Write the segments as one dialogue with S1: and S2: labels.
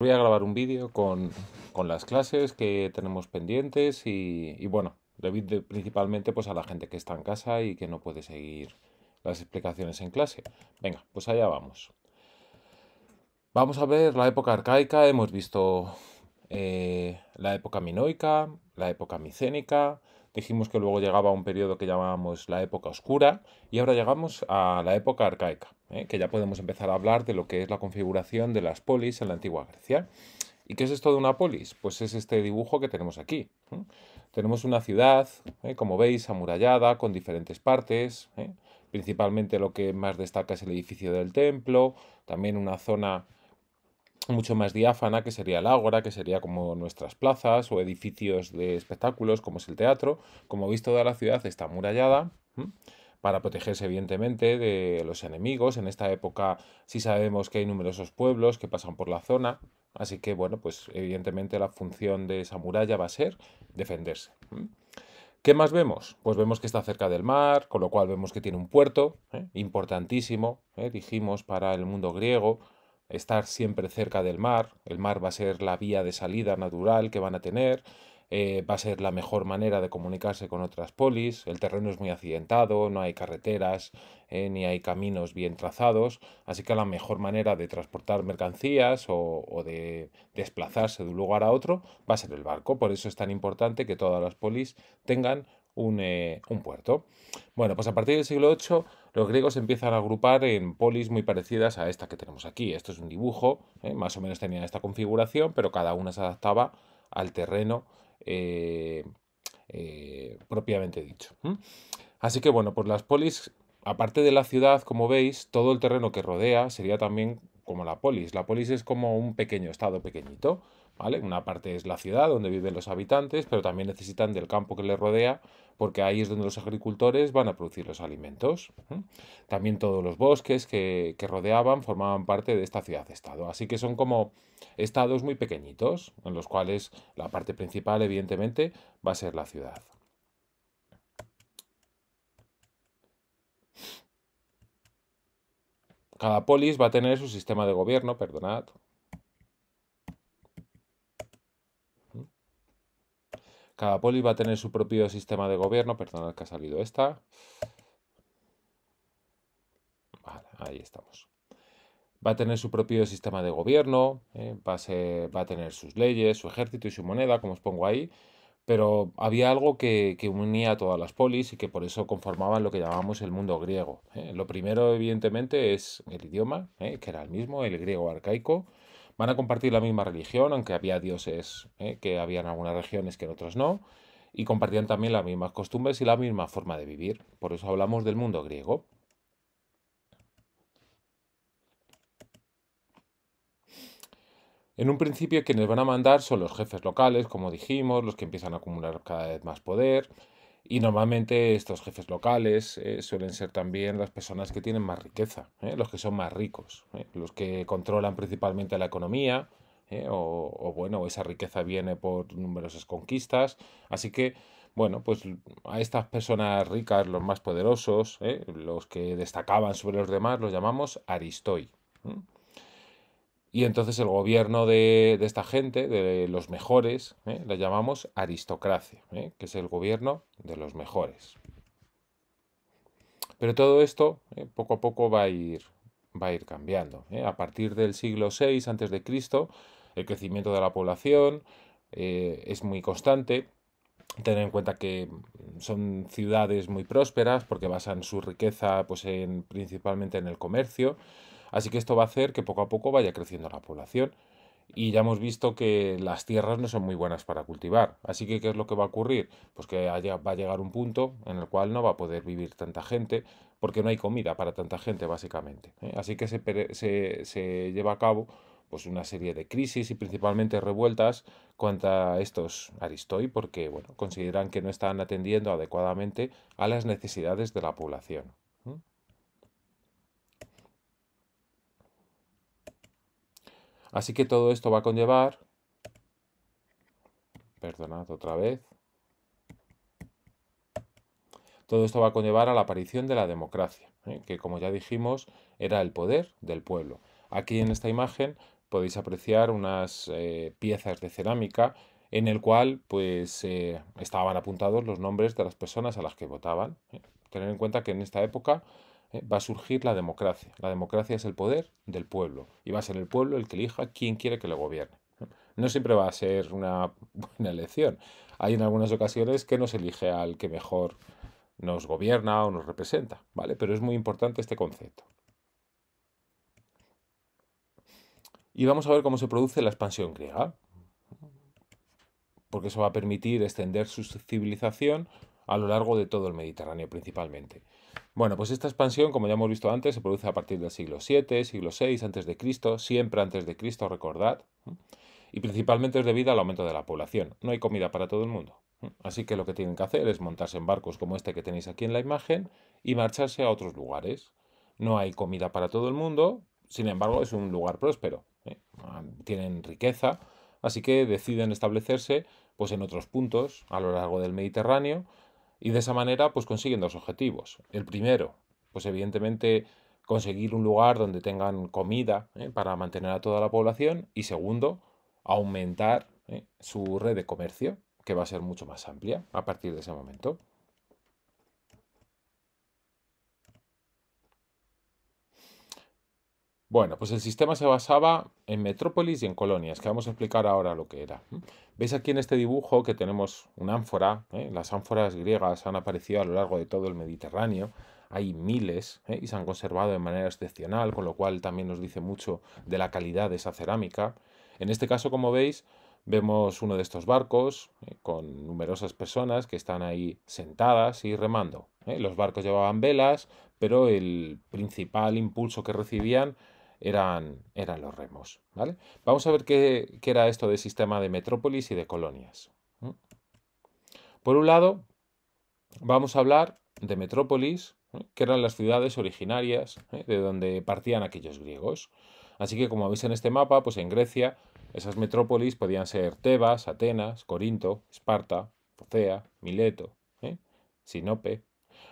S1: Voy a grabar un vídeo con, las clases que tenemos pendientes y, bueno, debido principalmente pues a la gente que está en casa y que no puede seguir las explicaciones en clase. Venga, pues allá vamos. Vamos a ver la época arcaica, hemos visto eh, la época minoica, la época micénica, Dijimos que luego llegaba un periodo que llamábamos la época oscura y ahora llegamos a la época arcaica, ¿eh? que ya podemos empezar a hablar de lo que es la configuración de las polis en la antigua Grecia. ¿Y qué es esto de una polis? Pues es este dibujo que tenemos aquí. ¿eh? Tenemos una ciudad, ¿eh? como veis, amurallada, con diferentes partes. Principalmente lo que más destaca es el edificio del templo, también una zona mucho más diáfana, que sería el ágora, que sería como nuestras plazas o edificios de espectáculos, como es el teatro. Como veis, toda la ciudad está amurallada para protegerse evidentemente de los enemigos. En esta época sí sabemos que hay numerosos pueblos que pasan por la zona, así que bueno, pues evidentemente la función de esa muralla va a ser defenderse. ¿Qué más vemos? Pues vemos que está cerca del mar, con lo cual vemos que tiene un puerto, ¿eh? importantísimo, ¿eh? dijimos, para el mundo griego, estar siempre cerca del mar, el mar va a ser la vía de salida natural que van a tener, eh, va a ser la mejor manera de comunicarse con otras polis, el terreno es muy accidentado, no hay carreteras eh, ni hay caminos bien trazados, así que la mejor manera de transportar mercancías o, o, de desplazarse de un lugar a otro va a ser el barco, por eso es tan importante que todas las polis tengan eh, un, puerto. Bueno, pues a partir del siglo VIII los griegos empiezan a agrupar en polis muy parecidas a esta que tenemos aquí. Esto es un dibujo, ¿eh? más o menos tenía esta configuración, pero cada una se adaptaba al terreno eh, propiamente dicho. Así que bueno, pues las polis, aparte de la ciudad, como veis, todo el terreno que rodea sería también como la polis. La polis es como un pequeño estado pequeñito. Una parte es la ciudad donde viven los habitantes, pero también necesitan del campo que les rodea, porque ahí es donde los agricultores van a producir los alimentos. También todos los bosques que, que rodeaban formaban parte de esta ciudad-estado. Así que son como estados muy pequeñitos, en los cuales la parte principal, evidentemente, va a ser la ciudad. Cada polis va a tener su sistema de gobierno, perdonad, Cada poli va a tener su propio sistema de gobierno. Perdonad que ha salido esta. Vale, ahí estamos. Va a tener su propio sistema de gobierno, eh, va, a tener sus leyes, su ejército y su moneda, como os pongo ahí. Pero había algo que, unía a todas las polis y que por eso conformaban lo que llamamos el mundo griego. Eh. Lo primero, evidentemente, es el idioma, eh, que era el mismo, el griego arcaico. Van a compartir la misma religión, aunque había dioses eh, que había en algunas regiones que en otras no, y compartían también las mismas costumbres y la misma forma de vivir. Por eso hablamos del mundo griego. En un principio quienes van a mandar son los jefes locales, como dijimos, los que empiezan a acumular cada vez más poder, y normalmente estos jefes locales eh, suelen ser también las personas que tienen más riqueza, eh, los que son más ricos, eh, los que controlan principalmente la economía, o, o, bueno, esa riqueza viene por numerosas conquistas. Así que, bueno, pues a estas personas ricas, los más poderosos, los que destacaban sobre los demás, los llamamos aristoi. Y entonces el gobierno de, esta gente, de los mejores, ¿eh? la llamamos aristocracia, ¿eh? que es el gobierno de los mejores. Pero todo esto ¿eh? poco a poco va a ir, cambiando. A partir del siglo VI a.C., el crecimiento de la población es muy constante, tener en cuenta que son ciudades muy prósperas porque basan su riqueza pues, principalmente en el comercio Así que esto va a hacer que poco a poco vaya creciendo la población y ya hemos visto que las tierras no son muy buenas para cultivar. Así que, ¿qué es lo que va a ocurrir? Pues que va a llegar un punto en el cual no va a poder vivir tanta gente porque no hay comida para tanta gente, básicamente. ¿eh? Así que se, lleva a cabo pues una serie de crisis y principalmente revueltas contra estos Aristoi porque consideran que no están atendiendo adecuadamente a las necesidades de la población. Así que todo esto va a conllevar, perdonad otra vez, todo esto va a conllevar a la aparición de la democracia, ¿eh? que como ya dijimos era el poder del pueblo. Aquí en esta imagen podéis apreciar unas eh, piezas de cerámica en el cual pues eh, estaban apuntados los nombres de las personas a las que votaban. Tener en cuenta que en esta época eh, va a surgir la democracia. La democracia es el poder del pueblo y va a ser el pueblo el que elija quién quiere que lo gobierne. No siempre va a ser una buena elección. Hay en algunas ocasiones que nos elige al que mejor nos gobierna o nos representa, ¿vale? Pero es muy importante este concepto. Y vamos a ver cómo se produce la expansión griega, porque eso va a permitir extender su civilización a lo largo de todo el Mediterráneo principalmente. Bueno, pues esta expansión, como ya hemos visto antes, se produce a partir del siglo VII, siglo VI antes de Cristo, siempre antes de Cristo, recordad, y principalmente es debido al aumento de la población. No hay comida para todo el mundo. Así que lo que tienen que hacer es montarse en barcos como este que tenéis aquí en la imagen y marcharse a otros lugares. No hay comida para todo el mundo, sin embargo es un lugar próspero. ¿eh? Ah, tienen riqueza, así que deciden establecerse pues, en otros puntos a lo largo del Mediterráneo y de esa manera, pues consiguen dos objetivos. El primero, pues evidentemente conseguir un lugar donde tengan comida ¿eh? para mantener a toda la población. Y segundo, aumentar ¿eh? su red de comercio, que va a ser mucho más amplia a partir de ese momento. Bueno, pues el sistema se basaba en metrópolis y en colonias, que vamos a explicar ahora lo que era. Veis aquí en este dibujo que tenemos una ánfora, eh? las ánforas griegas han aparecido a lo largo de todo el Mediterráneo, hay miles eh, y se han conservado de manera excepcional, con lo cual también nos dice mucho de la calidad de esa cerámica. En este caso, como veis, vemos uno de estos barcos eh, con numerosas personas que están ahí sentadas y remando. Los barcos llevaban velas, pero el principal impulso que recibían eran, los remos. ¿vale? Vamos a ver qué, era esto de sistema de metrópolis y de colonias. Por un lado, vamos a hablar de metrópolis, que eran las ciudades originarias ¿eh? de donde partían aquellos griegos. Así que como veis en este mapa, pues en Grecia esas metrópolis podían ser Tebas, Atenas, Corinto, Esparta, Focea, Mileto, ¿eh? Sinope.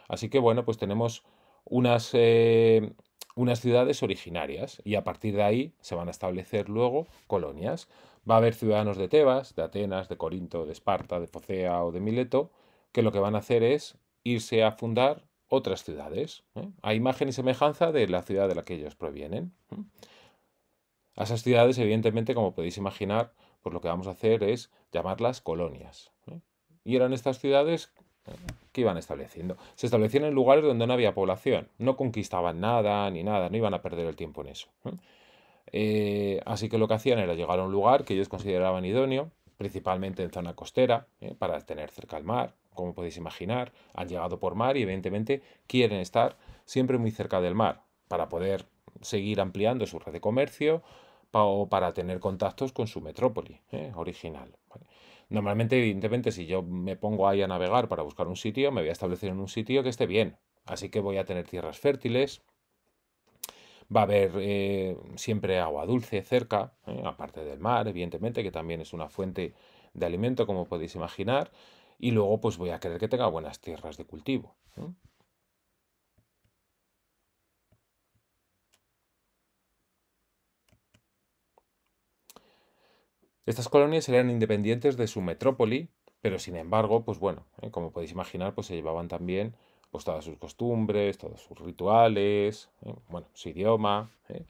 S1: Así que bueno, pues tenemos unas eh, unas ciudades originarias y a partir de ahí se van a establecer luego colonias. Va a haber ciudadanos de Tebas, de Atenas, de Corinto, de Esparta, de Focea o de Mileto, que lo que van a hacer es irse a fundar otras ciudades, ¿eh? a imagen y semejanza de la ciudad de la que ellos provienen. ¿eh? A esas ciudades, evidentemente, como podéis imaginar, pues lo que vamos a hacer es llamarlas colonias. ¿eh? Y eran estas ciudades que iban estableciendo. Se establecían en lugares donde no había población, no conquistaban nada ni nada, no iban a perder el tiempo en eso. Eh, así que lo que hacían era llegar a un lugar que ellos consideraban idóneo, principalmente en zona costera, ¿eh? para tener cerca el mar, como podéis imaginar, han llegado por mar y evidentemente quieren estar siempre muy cerca del mar para poder seguir ampliando su red de comercio o para tener contactos con su metrópoli ¿eh? original. Normalmente, evidentemente, si yo me pongo ahí a navegar para buscar un sitio, me voy a establecer en un sitio que esté bien. Así que voy a tener tierras fértiles, va a haber eh, siempre agua dulce cerca, eh, aparte del mar, evidentemente, que también es una fuente de alimento, como podéis imaginar, y luego pues voy a querer que tenga buenas tierras de cultivo. Estas colonias eran independientes de su metrópoli, pero sin embargo, pues bueno, ¿eh? como podéis imaginar, pues se llevaban también pues, todas sus costumbres, todos sus rituales, ¿eh? bueno, su idioma. ¿eh?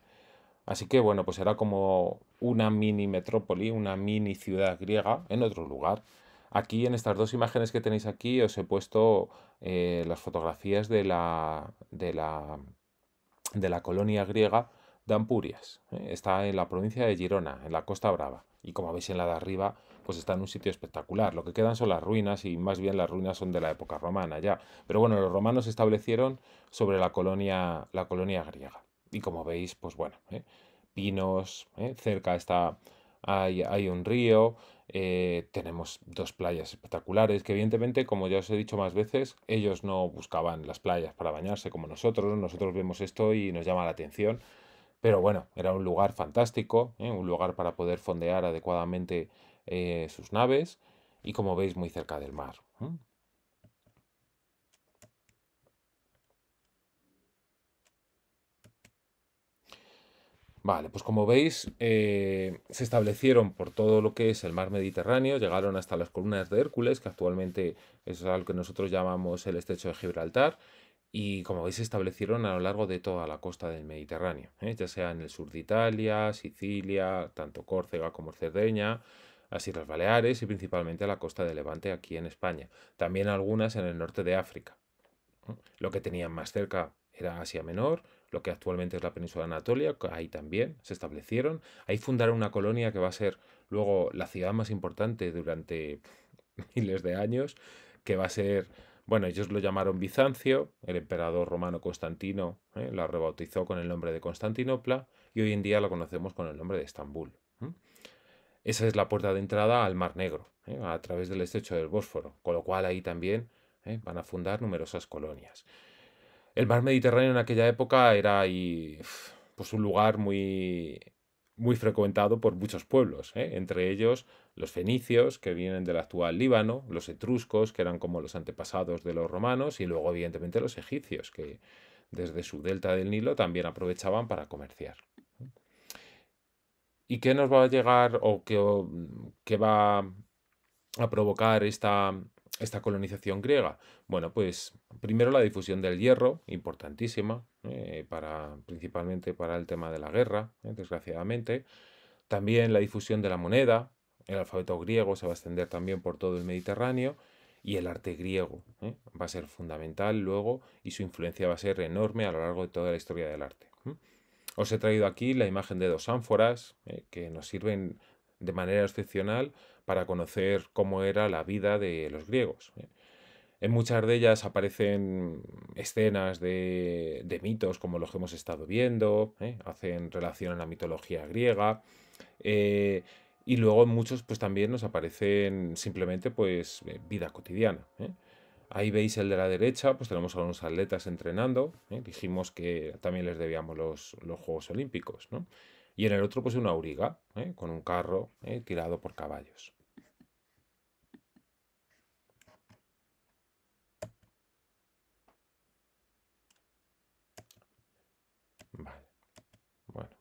S1: Así que bueno, pues era como una mini metrópoli, una mini ciudad griega en otro lugar. Aquí en estas dos imágenes que tenéis aquí os he puesto las fotografías de la, de, la, de la colonia griega de Ampurias. ¿eh? Está en la provincia de Girona, en la Costa Brava. Y como veis en la de arriba, pues está en un sitio espectacular. Lo que quedan son las ruinas y más bien las ruinas son de la época romana ya. Pero bueno, los romanos se establecieron sobre la colonia, la colonia griega. Y como veis, pues bueno, ¿eh? pinos, ¿eh? cerca está, hay, un río, tenemos dos playas espectaculares que evidentemente, como ya os he dicho más veces, ellos no buscaban las playas para bañarse como nosotros. Nosotros vemos esto y nos llama la atención pero bueno, era un lugar fantástico, ¿eh? un lugar para poder fondear adecuadamente eh, sus naves y como veis muy cerca del mar. Vale, pues como veis, eh, se establecieron por todo lo que es el mar Mediterráneo, llegaron hasta las columnas de Hércules, que actualmente es algo que nosotros llamamos el estrecho de Gibraltar, y como veis se establecieron a lo largo de toda la costa del Mediterráneo, ¿eh? ya sea en el sur de Italia, Sicilia, tanto Córcega como Cerdeña, las Islas Baleares y principalmente a la costa de Levante aquí en España, también algunas en el norte de África. Lo que tenían más cerca era Asia Menor, lo que actualmente es la península de Anatolia, ahí también se establecieron, ahí fundaron una colonia que va a ser luego la ciudad más importante durante miles de años, que va a ser bueno, ellos lo llamaron Bizancio, el emperador romano Constantino ¿eh? la rebautizó con el nombre de Constantinopla y hoy en día la conocemos con el nombre de Estambul. Esa es la puerta de entrada al Mar Negro, ¿eh? a través del estrecho del Bósforo, con lo cual ahí también ¿eh? van a fundar numerosas colonias. El mar Mediterráneo en aquella época era pues, un lugar muy, muy frecuentado por muchos pueblos, entre ellos los fenicios, que vienen del actual Líbano, los etruscos, que eran como los antepasados de los romanos, y luego evidentemente los egipcios, que desde su delta del Nilo también aprovechaban para comerciar. ¿Y qué nos va a llegar o qué, va a provocar esta, esta colonización griega? Bueno, pues primero la difusión del hierro, importantísima, eh, para, principalmente para el tema de la guerra, eh, desgraciadamente. También la difusión de la moneda, el alfabeto griego se va a extender también por todo el Mediterráneo y el arte griego ¿eh? va a ser fundamental luego y su influencia va a ser enorme a lo largo de toda la historia del arte. Os he traído aquí la imagen de dos ánforas ¿eh? que nos sirven de manera excepcional para conocer cómo era la vida de los griegos. ¿eh? En muchas de ellas aparecen escenas de, mitos como los que hemos estado viendo, hacen relación a la mitología griega. Y luego en muchos pues también nos aparecen simplemente pues eh, vida cotidiana. ¿eh? Ahí veis el de la derecha, pues tenemos a unos atletas entrenando. ¿eh? Dijimos que también les debíamos los, Juegos Olímpicos. ¿no? Y en el otro pues una auriga, con un carro tirado por caballos.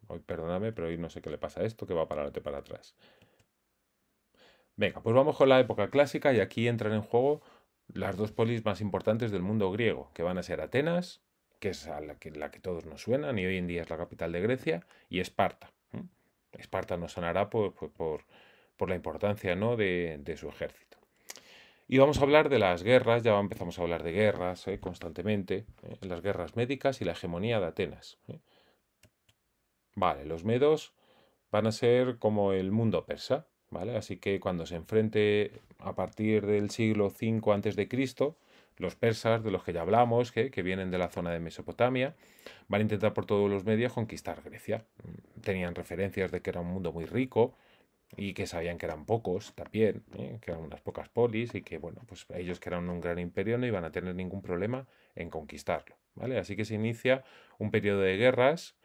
S1: hoy perdóname, pero hoy no sé qué le pasa a esto, que va para adelante para atrás. Venga, pues vamos con la época clásica y aquí entran en juego las dos polis más importantes del mundo griego, que van a ser Atenas, que es la que, todos nos suenan y hoy en día es la capital de Grecia, y Esparta. Esparta nos sonará por, por, la importancia ¿no? de, su ejército. Y vamos a hablar de las guerras, ya empezamos a hablar de guerras ¿eh? constantemente, ¿eh? las guerras médicas y la hegemonía de Atenas. ¿eh? Vale, los medos van a ser como el mundo persa, ¿vale? Así que cuando se enfrente a partir del siglo V a.C., los persas, de los que ya hablamos, que, vienen de la zona de Mesopotamia, van a intentar por todos los medios conquistar Grecia. Tenían referencias de que era un mundo muy rico y que sabían que eran pocos también, ¿eh? que eran unas pocas polis y que, bueno, pues ellos que eran un gran imperio no iban a tener ningún problema en conquistarlo, ¿vale? Así que se inicia un periodo de guerras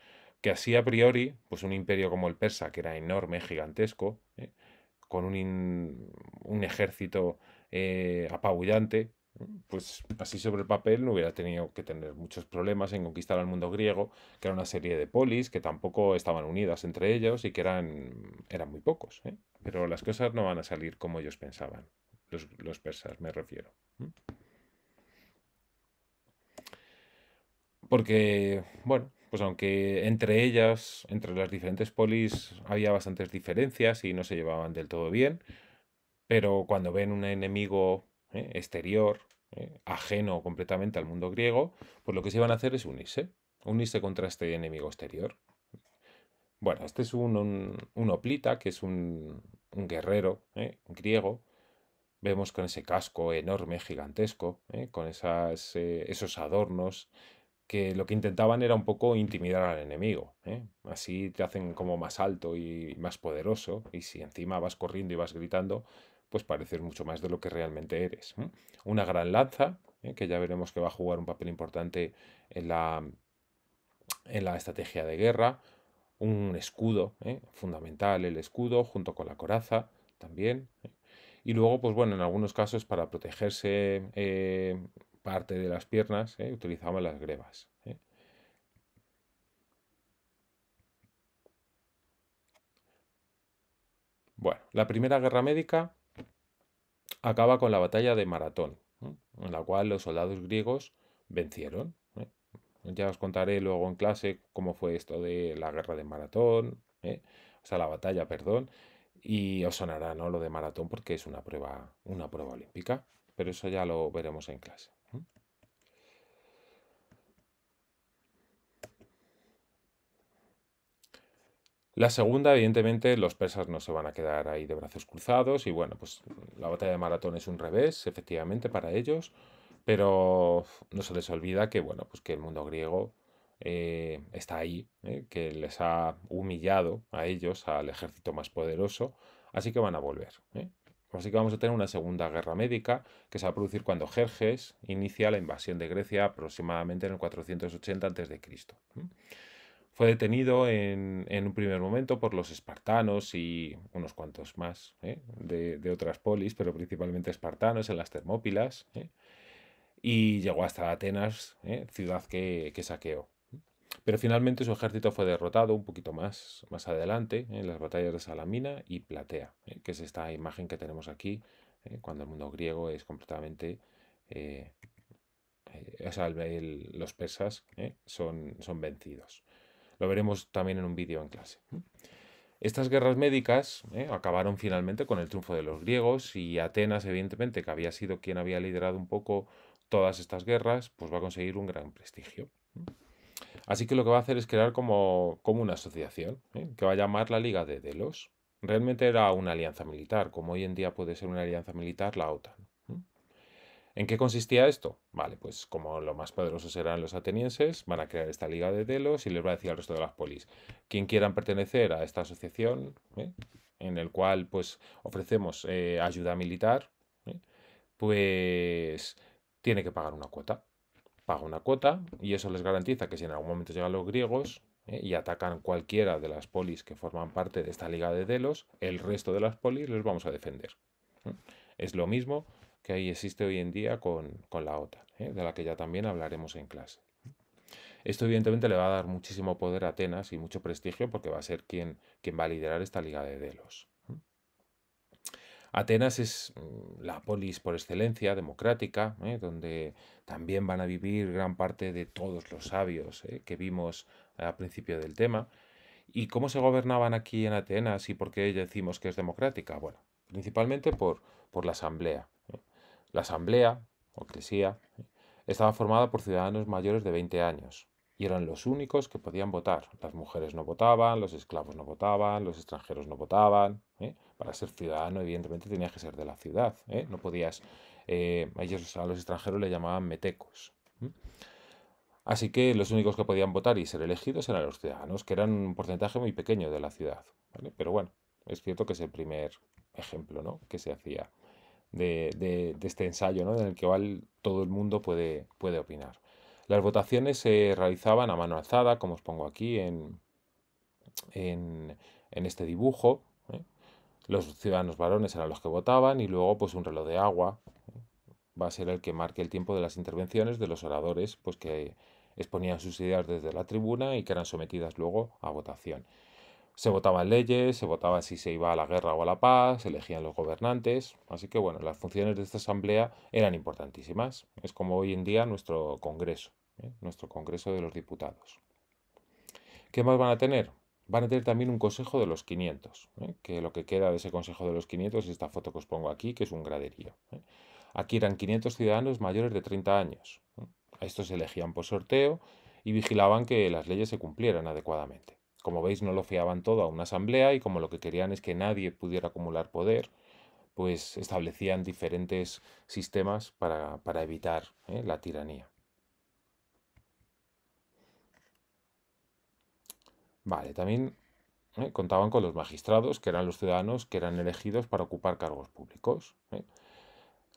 S1: que así a priori, pues un imperio como el persa, que era enorme, gigantesco, ¿eh? con un, ejército eh, apabullante, ¿eh? pues así sobre el papel no hubiera tenido que tener muchos problemas en conquistar al mundo griego, que era una serie de polis que tampoco estaban unidas entre ellos y que eran, eran muy pocos. Pero las cosas no van a salir como ellos pensaban, los, los persas me refiero. Porque, bueno, pues aunque entre ellas, entre las diferentes polis, había bastantes diferencias y no se llevaban del todo bien, pero cuando ven un enemigo ¿eh? exterior, ¿eh? ajeno completamente al mundo griego, pues lo que se iban a hacer es unirse, unirse contra este enemigo exterior. Bueno, este es un, un, oplita, que es un, guerrero ¿eh? griego. Vemos con ese casco enorme, gigantesco, con esas, esos adornos que lo que intentaban era un poco intimidar al enemigo. ¿eh? Así te hacen como más alto y más poderoso, y si encima vas corriendo y vas gritando, pues pareces mucho más de lo que realmente eres. Una gran lanza, ¿eh? que ya veremos que va a jugar un papel importante en la, en la estrategia de guerra. Un escudo, ¿eh? fundamental el escudo, junto con la coraza también. Y luego, pues bueno, en algunos casos para protegerse parte de las piernas, ¿eh? utilizaban las grebas. ¿eh? Bueno, la Primera Guerra Médica acaba con la batalla de Maratón, ¿eh? en la cual los soldados griegos vencieron. Ya os contaré luego en clase cómo fue esto de la guerra de Maratón, o sea, la batalla, perdón, y os sonará ¿no? lo de Maratón porque es una prueba, una prueba olímpica pero eso ya lo veremos en clase. La segunda, evidentemente, los persas no se van a quedar ahí de brazos cruzados y bueno, pues la batalla de Maratón es un revés, efectivamente, para ellos, pero no se les olvida que bueno, pues que el mundo griego eh, está ahí, eh, que les ha humillado a ellos, al ejército más poderoso, así que van a volver. Eh. Así que vamos a tener una segunda guerra médica que se va a producir cuando Jerjes inicia la invasión de Grecia aproximadamente en el 480 a.C. Fue detenido en, un primer momento por los espartanos y unos cuantos más ¿eh? de, otras polis, pero principalmente espartanos en las Termópilas, ¿eh? y llegó hasta Atenas, ¿eh? ciudad que, saqueó. Pero finalmente su ejército fue derrotado un poquito más, más adelante en las batallas de Salamina y Platea, que es esta imagen que tenemos aquí, cuando el mundo griego es completamente o sea, los persas son, son vencidos. Lo veremos también en un vídeo en clase. Estas guerras médicas eh, acabaron finalmente con el triunfo de los griegos y Atenas, evidentemente, que había sido quien había liderado un poco todas estas guerras, pues va a conseguir un gran prestigio. Así que lo que va a hacer es crear como, como una asociación, eh, que va a llamar la Liga de Delos. Realmente era una alianza militar, como hoy en día puede ser una alianza militar la OTAN. ¿En qué consistía esto? Vale, pues como lo más poderosos eran los atenienses, van a crear esta liga de Delos y les va a decir al resto de las polis, quien quieran pertenecer a esta asociación, ¿eh? en el cual pues ofrecemos eh, ayuda militar, ¿eh? pues tiene que pagar una cuota. Paga una cuota y eso les garantiza que si en algún momento llegan los griegos y atacan cualquiera de las polis que forman parte de esta liga de Delos, el resto de las polis los vamos a defender. Es lo mismo que ahí existe hoy en día con, la OTAN, ¿eh? de la que ya también hablaremos en clase. Esto evidentemente le va a dar muchísimo poder a Atenas y mucho prestigio porque va a ser quien, quien va a liderar esta Liga de Delos. Atenas es mm, la polis por excelencia democrática, ¿eh? donde también van a vivir gran parte de todos los sabios ¿eh? que vimos al principio del tema. ¿Y cómo se gobernaban aquí en Atenas y por qué decimos que es democrática? Bueno, principalmente por, por la asamblea. La asamblea, o eclesía, estaba formada por ciudadanos mayores de 20 años y eran los únicos que podían votar. Las mujeres no votaban, los esclavos no votaban, los extranjeros no votaban. ¿eh? Para ser ciudadano, evidentemente, tenías que ser de la ciudad. ¿eh? No podías. Eh, ellos a los extranjeros le llamaban metecos. Así que los únicos que podían votar y ser elegidos eran los ciudadanos, que eran un porcentaje muy pequeño de la ciudad. Pero bueno, es cierto que es el primer ejemplo ¿no? que se hacía de, este ensayo, en el que todo el mundo puede, opinar. Las votaciones se realizaban a mano alzada, como os pongo aquí en, este dibujo. ¿eh? Los ciudadanos varones eran los que votaban y luego pues un reloj de agua ¿eh? va a ser el que marque el tiempo de las intervenciones de los oradores pues que exponían sus ideas desde la tribuna y que eran sometidas luego a votación. Se votaban leyes, se votaba si se iba a la guerra o a la paz, se elegían los gobernantes, así que bueno, las funciones de esta asamblea eran importantísimas. Es como hoy en día nuestro Congreso, ¿eh? nuestro Congreso de los Diputados. ¿Qué más van a tener? Van a tener también un Consejo de los 500, ¿eh? que lo que queda de ese Consejo de los 500 es esta foto que os pongo aquí, que es un graderío. ¿eh? Aquí eran 500 ciudadanos mayores de 30 años. A estos se elegían por sorteo y vigilaban que las leyes se cumplieran adecuadamente. Como veis, no lo fiaban todo a una asamblea y como lo que querían es que nadie pudiera acumular poder, pues establecían diferentes sistemas para, evitar ¿eh? la tiranía. Vale, también ¿eh? contaban con los magistrados, que eran los ciudadanos que eran elegidos para ocupar cargos públicos. ¿eh?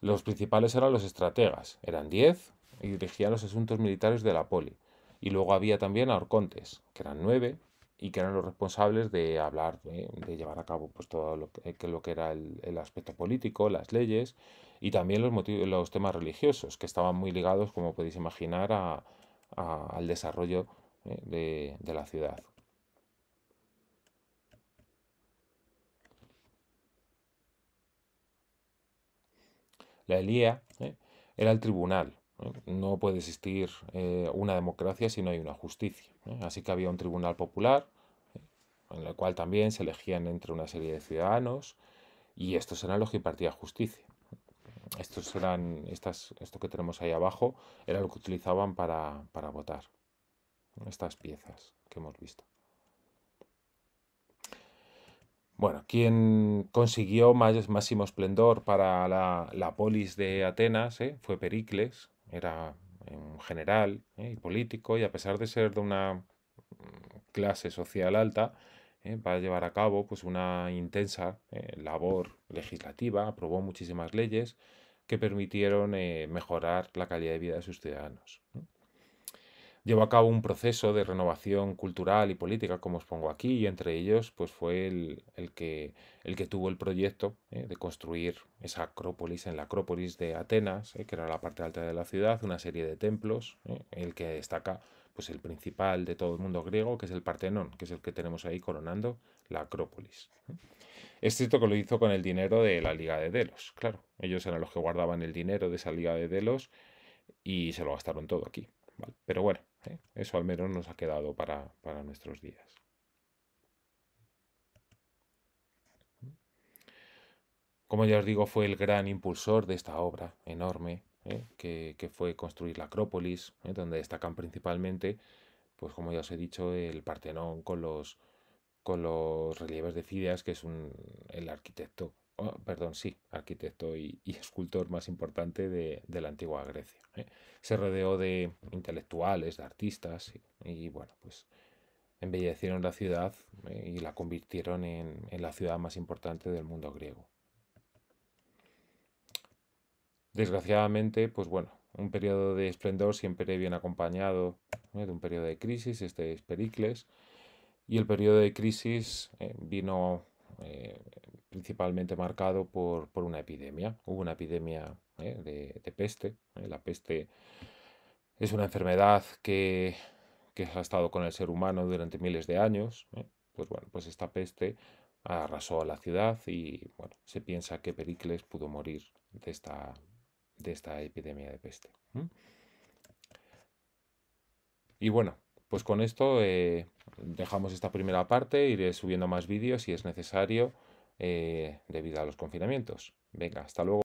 S1: Los principales eran los estrategas, eran diez, y dirigían los asuntos militares de la poli. Y luego había también a Orcontes, que eran nueve y que eran los responsables de hablar, eh, de, llevar a cabo pues, todo lo que, era el, aspecto político, las leyes y también los, los temas religiosos, que estaban muy ligados, como podéis imaginar, al desarrollo eh, de, la ciudad. La Elía eh, era el tribunal. No puede existir una democracia si no hay una justicia. Así que había un tribunal popular en la cual también se elegían entre una serie de ciudadanos y estos eran los que impartían justicia. Estos eran, estas, esto que tenemos ahí abajo era lo que utilizaban para, votar, estas piezas que hemos visto. Bueno, quien consiguió más, máximo esplendor para la, polis de Atenas eh? fue Pericles, era un general eh, y político, y a pesar de ser de una clase social alta, eh, va a llevar a cabo pues, una intensa eh, labor legislativa, aprobó muchísimas leyes que permitieron eh, mejorar la calidad de vida de sus ciudadanos. Llevó a cabo un proceso de renovación cultural y política, como os pongo aquí, y entre ellos pues, fue el, que, el que, tuvo el proyecto de construir esa acrópolis en la acrópolis de Atenas, que era la parte alta de la ciudad, una serie de templos, el que destaca pues el principal de todo el mundo griego, que es el Partenón, que es el que tenemos ahí coronando la Acrópolis. ¿eh? Es cierto que lo hizo con el dinero de la Liga de Delos, claro. Ellos eran los que guardaban el dinero de esa Liga de Delos y se lo gastaron todo aquí. Pero bueno, ¿eh? eso al menos nos ha quedado para, para nuestros días. Como ya os digo, fue el gran impulsor de esta obra enorme ¿eh? que, fue construir la Acrópolis, ¿eh? donde destacan principalmente, pues como ya os he dicho, el Partenón con los, con los relieves de Fidias, que es un, el arquitecto, oh, perdón, sí, arquitecto y, escultor más importante de, la antigua Grecia. ¿eh? Se rodeó de intelectuales, de artistas, y, bueno, pues embellecieron la ciudad y la convirtieron en la ciudad más importante del mundo griego. Desgraciadamente, pues bueno, un periodo de esplendor siempre viene acompañado ¿eh? de un periodo de crisis, este es Pericles, y el periodo de crisis eh, vino eh, principalmente marcado por, una epidemia. Hubo una epidemia de, peste. la peste es una enfermedad que, ha estado con el ser humano durante miles de años. Pues bueno, pues esta peste arrasó a la ciudad y bueno, se piensa que Pericles pudo morir de esta, de esta epidemia de peste. Y bueno, pues con esto eh, dejamos esta primera parte, iré subiendo más vídeos si es necesario eh, debido a los confinamientos. Venga, hasta luego.